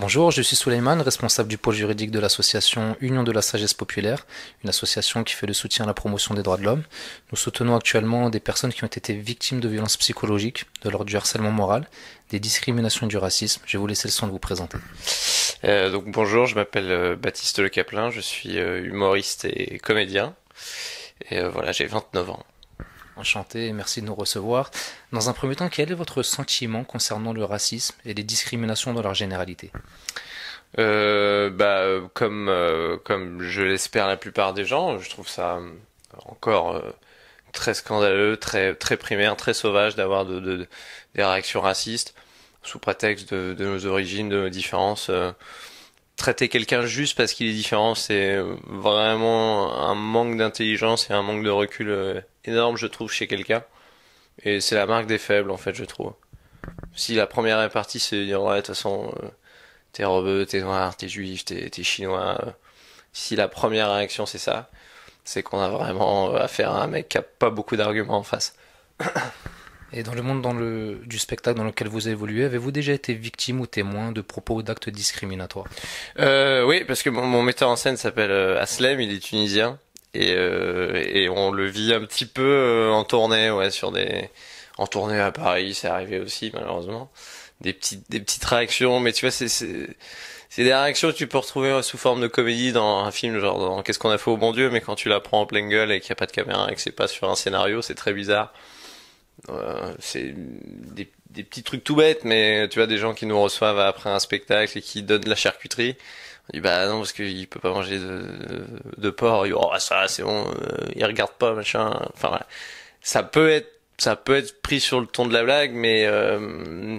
Bonjour, je suis Souleyman, responsable du pôle juridique de l'association Union de la Sagesse Populaire, une association qui fait le soutien à la promotion des droits de l'homme. Nous soutenons actuellement des personnes qui ont été victimes de violences psychologiques, de l'ordre du harcèlement moral, des discriminations et du racisme. Je vais vous laisser le soin de vous présenter. Euh, donc bonjour, je m'appelle euh, Baptiste Le Caplin, je suis euh, humoriste et comédien. Et voilà, j'ai 29 ans. Enchanté, merci de nous recevoir. Dans un premier temps, quel est votre sentiment concernant le racisme et les discriminations dans leur généralité euh, bah, euh, comme, euh, comme je l'espère la plupart des gens, je trouve ça encore très scandaleux, très, très primaire, très sauvage d'avoir de, des réactions racistes sous prétexte de, de, nos origines, de nos différences traiter quelqu'un juste parce qu'il est différent, c'est vraiment un manque d'intelligence et un manque de recul euh, énorme, je trouve, chez quelqu'un. Et c'est la marque des faibles, en fait, je trouve. Si la première partie, c'est dire, ouais, de toute façon, euh, t'es robeux, t'es noir, t'es juif, t'es chinois. Euh. Si la première réaction, c'est ça, c'est qu'on a vraiment affaire à un mec qui a pas beaucoup d'arguments en face. Et dans le monde dans le, du spectacle dans lequel vous évoluez, avez-vous déjà été victime ou témoin de propos ou d'actes discriminatoires euh, Oui, parce que mon, metteur en scène s'appelle euh, Aslem, il est tunisien. Et, euh, et, on le vit un petit peu euh, en tournée, ouais, sur des, en tournée à Paris, c'est arrivé aussi, malheureusement. Des petites, des petites réactions, mais tu vois, c'est, c'est des réactions que tu peux retrouver sous forme de comédie dans un film, genre dans Qu'est-ce qu'on a fait au bon Dieu, mais quand tu la prends en pleine gueule et qu'il n'y a pas de caméra et que c'est pas sur un scénario, c'est très bizarre. Euh, c'est des, des, petits trucs tout bêtes, mais tu vois, des gens qui nous reçoivent après un spectacle et qui donnent de la charcuterie. On dit bah non, parce qu'il peut pas manger de, de, porc. Il oh, ça, c'est bon, euh, il regarde pas, machin. Enfin, voilà. Ça peut être, ça peut être pris sur le ton de la blague, mais, euh,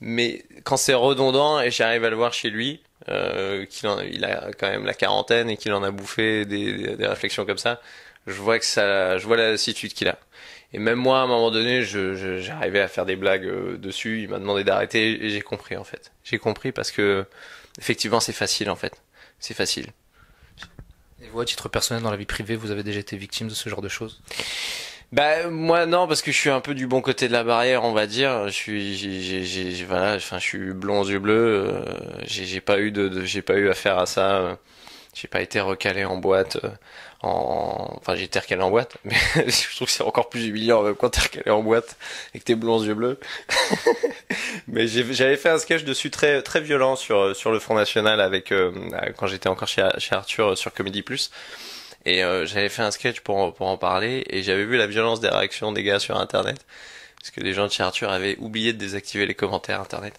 mais quand c'est redondant et j'arrive à le voir chez lui, qu'il il a quand même la quarantaine et qu'il en a bouffé des, des réflexions comme ça, je vois que ça, je vois la lassitude qu'il a. Et même moi, à un moment donné, j'arrivais à faire des blagues euh, dessus. Il m'a demandé d'arrêter et j'ai compris en fait. J'ai compris parce que effectivement, c'est facile en fait. C'est facile. Et vous, à titre personnel, dans la vie privée, vous avez déjà été victime de ce genre de choses Bah moi non, parce que je suis un peu du bon côté de la barrière, on va dire. Je suis, voilà, enfin, je suis blond aux yeux bleus. Euh, j'ai pas eu de, j'ai pas eu affaire à ça. Euh j'ai pas été recalé en boîte. Euh, en... Enfin, j'ai été recalé en boîte, mais je trouve que c'est encore plus humiliant même euh, quand t'es recalé en boîte et que t'es blond aux yeux bleus. mais j'avais fait un sketch dessus très très violent sur euh, sur le Front National avec quand j'étais encore chez, chez Arthur sur Comedy Plus. Et j'avais fait un sketch pour, pour en parler et j'avais vu la violence des réactions des gars sur Internet. Parce que les gens de chez Arthur avaient oublié de désactiver les commentaires Internet.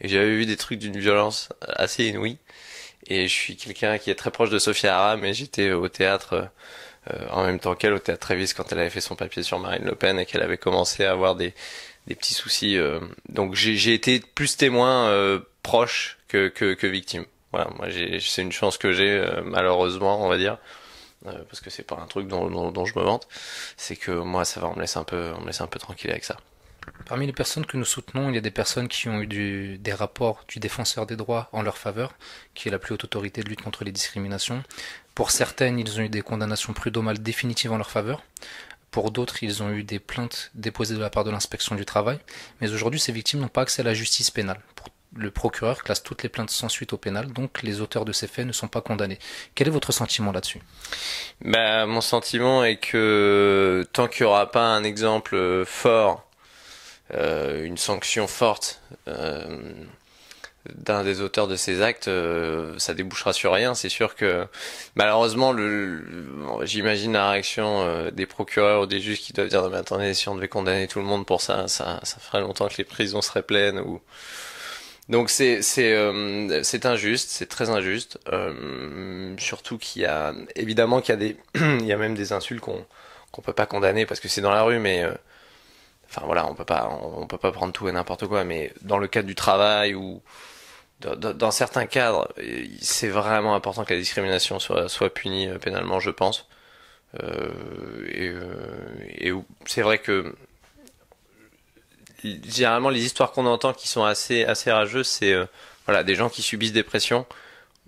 Et j'avais vu des trucs d'une violence assez inouïe. Et je suis quelqu'un qui est très proche de Sophia Aram et j'étais au théâtre euh, en même temps qu'elle, au théâtre Trévis, quand elle avait fait son papier sur Marine Le Pen et qu'elle avait commencé à avoir des, des petits soucis. Euh. Donc j'ai été plus témoin euh, proche que, que, que, victime. Voilà, moi c'est une chance que j'ai, malheureusement, on va dire. parce que c'est pas un truc dont, dont je me vante, c'est que moi ça va, on me laisse un peu, on me laisse un peu tranquille avec ça. Parmi les personnes que nous soutenons, il y a des personnes qui ont eu des rapports du défenseur des droits en leur faveur, qui est la plus haute autorité de lutte contre les discriminations. Pour certaines, ils ont eu des condamnations prud'homales définitives en leur faveur. Pour d'autres, ils ont eu des plaintes déposées de la part de l'inspection du travail. Mais aujourd'hui, ces victimes n'ont pas accès à la justice pénale. le procureur classe toutes les plaintes sans suite au pénal, donc les auteurs de ces faits ne sont pas condamnés. Quel est votre sentiment là-dessus bah, Mon sentiment est que tant qu'il n'y aura pas un exemple fort euh, une sanction forte euh, d'un des auteurs de ces actes, euh, ça débouchera sur rien. C'est sûr que malheureusement, le, j'imagine la réaction des procureurs ou des juges qui doivent dire mais attendez, si on devait condamner tout le monde pour ça, ça, ça ferait longtemps que les prisons seraient pleines. Ou... Donc c'est c'est c'est injuste, c'est très injuste. surtout qu'il y a évidemment qu'il y a des il y a même des insultes qu'on qu'on peut pas condamner parce que c'est dans la rue, mais Enfin voilà, on peut pas, on, peut pas prendre tout et n'importe quoi, mais dans le cadre du travail ou dans, certains cadres, c'est vraiment important que la discrimination soit, soit punie euh, pénalement, je pense. Euh, et, euh, et c'est vrai que généralement les histoires qu'on entend qui sont assez assez rageuses, c'est euh, voilà des gens qui subissent des pressions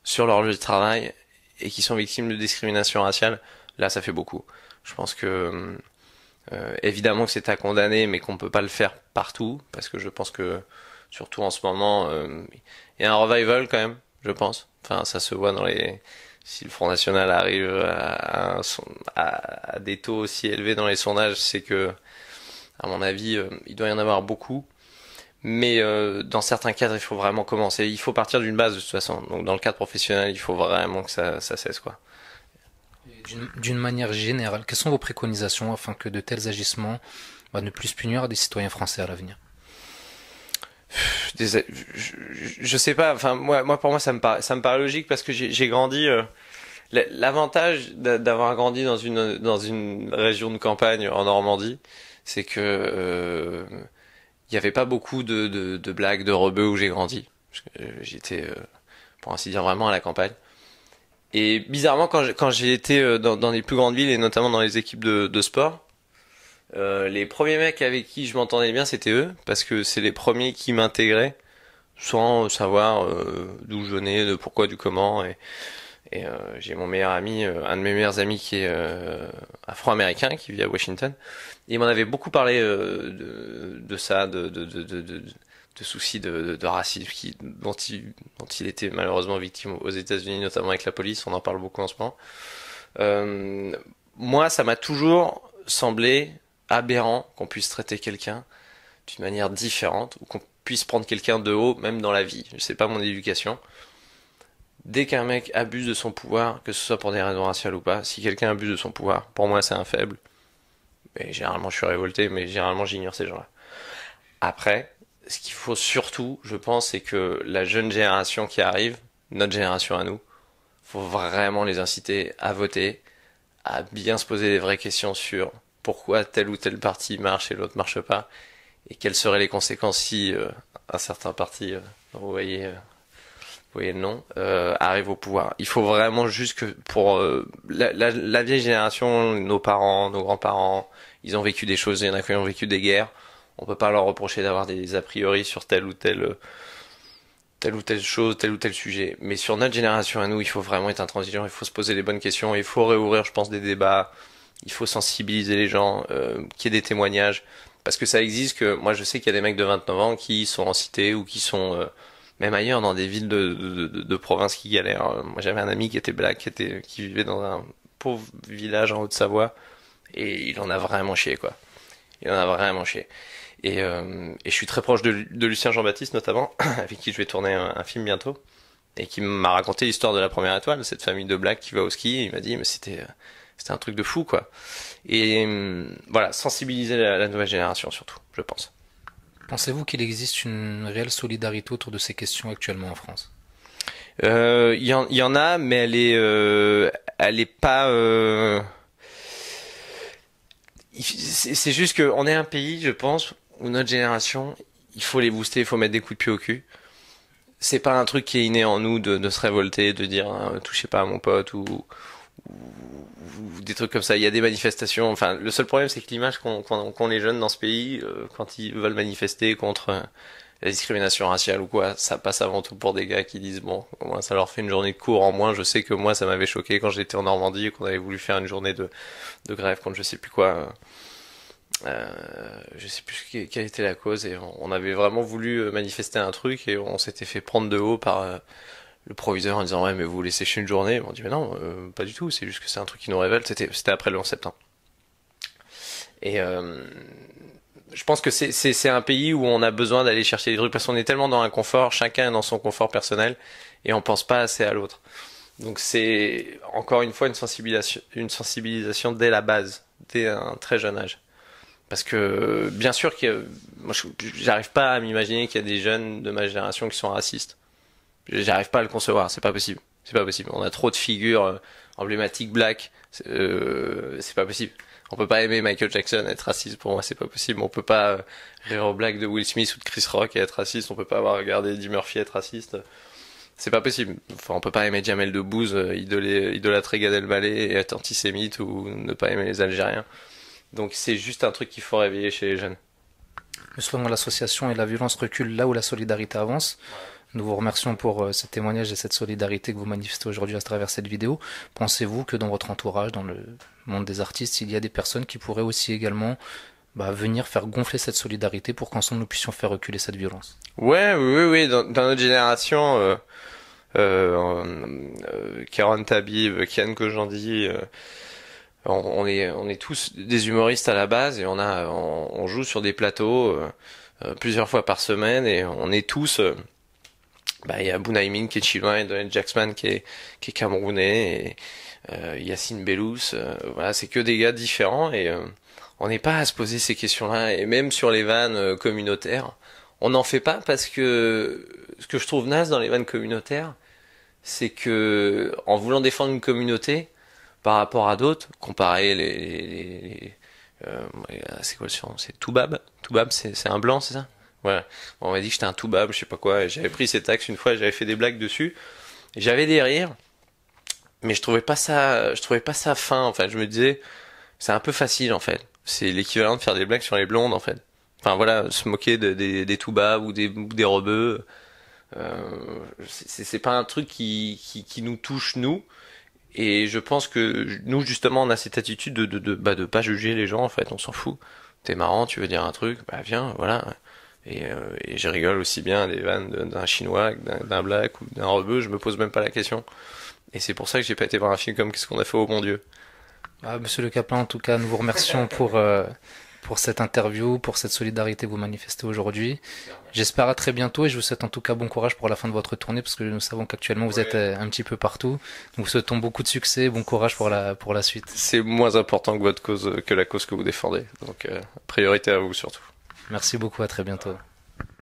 sur leur lieu de travail et qui sont victimes de discrimination raciale. Là, ça fait beaucoup. Je pense que hum, euh, évidemment que c'est à condamner, mais qu'on peut pas le faire partout, parce que je pense que surtout en ce moment, euh, il y a un revival quand même, je pense. Enfin, ça se voit dans les. Si le Front National arrive à, à, à des taux aussi élevés dans les sondages, c'est que, à mon avis, euh, il doit y en avoir beaucoup. Mais euh, dans certains cadres, il faut vraiment commencer. Il faut partir d'une base de toute façon. Donc dans le cadre professionnel, il faut vraiment que ça, ça cesse quoi d'une manière générale, quelles sont vos préconisations afin que de tels agissements bah, ne plus punir des citoyens français à l'avenir je, sais pas. Enfin, moi, pour moi, ça me paraît, logique parce que j'ai grandi. Euh, l'avantage d'avoir grandi dans une région de campagne en Normandie, c'est que euh, il n'y avait pas beaucoup de, blagues de rebeux où j'ai grandi. Euh, j'étais, pour ainsi dire, vraiment à la campagne. Et bizarrement, quand j'ai, été euh, dans, les plus grandes villes et notamment dans les équipes de, sport, euh, les premiers mecs avec qui je m'entendais bien, c'était eux, parce que c'est les premiers qui m'intégraient sans savoir euh, d'où je venais, de pourquoi, du comment. Et, et j'ai mon meilleur ami, un de mes meilleurs amis qui est afro-américain, qui vit à Washington. Et il m'en avait beaucoup parlé de, ça, de de soucis de, racisme qui, dont, il, était malheureusement victime aux États-Unis, notamment avec la police. On en parle beaucoup en ce moment. Euh, moi, ça m'a toujours semblé aberrant qu'on puisse traiter quelqu'un d'une manière différente ou qu'on puisse prendre quelqu'un de haut, même dans la vie. je sais pas mon éducation. Dès qu'un mec abuse de son pouvoir, que ce soit pour des raisons raciales ou pas, si quelqu'un abuse de son pouvoir, pour moi c'est un faible. mais généralement je suis révolté, mais généralement j'ignore ces gens-là. Après, ce qu'il faut surtout, je pense, c'est que la jeune génération qui arrive, notre génération à nous, faut vraiment les inciter à voter, à bien se poser des vraies questions sur pourquoi tel ou tel parti marche et l'autre marche pas, et quelles seraient les conséquences si euh, un certain parti, euh, vous voyez, euh, vous voyez le nom, arrive au pouvoir. Il faut vraiment juste que pour la, vieille génération, nos parents, nos grands-parents, ils ont vécu des choses, ils ont vécu des guerres on peut pas leur reprocher d'avoir des a priori sur ou euh, telle ou telle chose, tel ou tel sujet. Mais sur notre génération à nous, il faut vraiment être intransigeant, il faut se poser les bonnes questions, il faut réouvrir, je pense, des débats, il faut sensibiliser les gens, euh, qu'il y ait des témoignages. Parce que ça existe que, moi je sais qu'il y a des mecs de 29 ans qui sont en cité ou qui sont, euh, même ailleurs, dans des villes de, de, province qui galèrent. Moi j'avais un ami qui était black, qui, était, qui vivait dans un pauvre village en Haute-Savoie, et il en a vraiment chié, quoi il en a vraiment chié. Et, euh, et je suis très proche de, Lucien Jean-Baptiste notamment, avec qui je vais tourner un, film bientôt, et qui m'a raconté l'histoire de la première étoile, cette famille de blagues qui va au ski. il m'a dit mais c'était c'était un truc de fou quoi. Et euh, voilà, sensibiliser la, nouvelle génération surtout, je pense. Pensez-vous qu'il existe une réelle solidarité autour de ces questions actuellement en France euh, il euh, y, y, en a, mais elle est, elle est pas, euh, c'est juste qu'on est un pays, je pense, où notre génération, il faut les booster, il faut mettre des coups de pied au cul. C'est pas un truc qui est inné en nous de, de se révolter, de dire hein, touchez pas à mon pote ou, des trucs comme ça. Il y a des manifestations. Enfin, le seul problème, c'est que l'image qu'ont qu'on les jeunes dans ce pays euh, quand ils veulent manifester contre la discrimination raciale ou quoi, ça passe avant tout pour des gars qui disent bon, au moins ça leur fait une journée de cours en moins. Je sais que moi ça m'avait choqué quand j'étais en Normandie et qu'on avait voulu faire une journée de, de grève contre je sais plus quoi. Euh, euh je sais plus quelle était la cause et on avait vraiment voulu euh, manifester un truc et on s'était fait prendre de haut par euh, le proviseur en disant ouais mais vous voulez sécher une journée. on dit mais non, pas du tout, c'est juste que c'est un truc qui nous révèle. C'était après le 11 septembre. Et, je pense que c'est un pays où on a besoin d'aller chercher des trucs parce qu'on est tellement dans un confort, chacun est dans son confort personnel et on pense pas assez à l'autre. Donc c'est encore une fois une sensibilisation, une sensibilisation dès la base, dès un très jeune âge. Parce que bien sûr que moi j'arrive pas à m'imaginer qu'il y a des jeunes de ma génération qui sont racistes. J'arrive pas à le concevoir, c'est pas possible. C'est pas possible. On a trop de figures euh, emblématiques black, euh, c'est pas possible on peut pas aimer Michael Jackson être raciste pour moi c'est pas possible on peut pas euh, rire aux blagues de Will Smith ou de Chris Rock et être raciste on peut pas avoir regardé Eddie Murphy être raciste c'est pas possible enfin on peut pas aimer Jamel Debbouze euh, idolâtrer Gad Elmaleh et être antisémite ou ne pas aimer les Algériens donc c'est juste un truc qu'il faut réveiller chez les jeunes le slogan l'association et la violence recule là où la solidarité avance nous vous remercions pour euh, ce témoignage et cette solidarité que vous manifestez aujourd'hui à travers cette vidéo. Pensez-vous que dans votre entourage, dans le monde des artistes, il y a des personnes qui pourraient aussi également bah, venir faire gonfler cette solidarité pour qu'ensemble nous puissions faire reculer cette violence. Ouais, oui, oui, dans, notre génération, euh, euh, Karen euh, Tabib, Kian Kojandi, euh, on, est, on est tous des humoristes à la base et on, a, on joue sur des plateaux euh, plusieurs fois par semaine et on est tous bah, y a Bunaimin qui est et Donald Jackson qui est, qui est camerounais, et euh, Yacine euh, voilà, c'est que des gars différents et euh, on n'est pas à se poser ces questions-là. Et même sur les vannes euh, communautaires, on n'en fait pas parce que ce que je trouve naze dans les vannes communautaires, c'est que en voulant défendre une communauté par rapport à d'autres, comparer les, les, les, c'est quoi le surnom C'est Toubab Toubab, c'est un blanc, c'est ça voilà. on m'a dit que j'étais un bab, je sais pas quoi. J'avais pris cet axe une fois, j'avais fait des blagues dessus. J'avais des rires, mais je trouvais pas ça, je trouvais pas ça fin. enfin je me disais, c'est un peu facile en fait. C'est l'équivalent de faire des blagues sur les blondes en fait. Enfin voilà, se moquer des, des toubabs ou des, des rebeux. Euh, c'est pas un truc qui, qui, qui, nous touche nous. Et je pense que nous justement on a cette attitude de de, de bah, de pas juger les gens en fait. On s'en fout. T'es marrant, tu veux dire un truc, bah viens, voilà. Euh, et, je rigole aussi bien des vannes d'un chinois, d'un black ou d'un rebeu, je me pose même pas la question. Et c'est pour ça que j'ai pas été voir un film comme Qu'est-ce qu'on a fait au bon Dieu. Ah, Monsieur Le Capin, en tout cas, nous vous remercions pour, euh, pour cette interview, pour cette solidarité que vous manifestez aujourd'hui. J'espère à très bientôt et je vous souhaite en tout cas bon courage pour la fin de votre tournée parce que nous savons qu'actuellement vous êtes euh, un petit peu partout. Nous vous souhaitons beaucoup de succès, bon courage pour la, pour la suite. C'est moins important que votre cause, que la cause que vous défendez. Donc, priorité à vous surtout. Merci beaucoup, à très bientôt.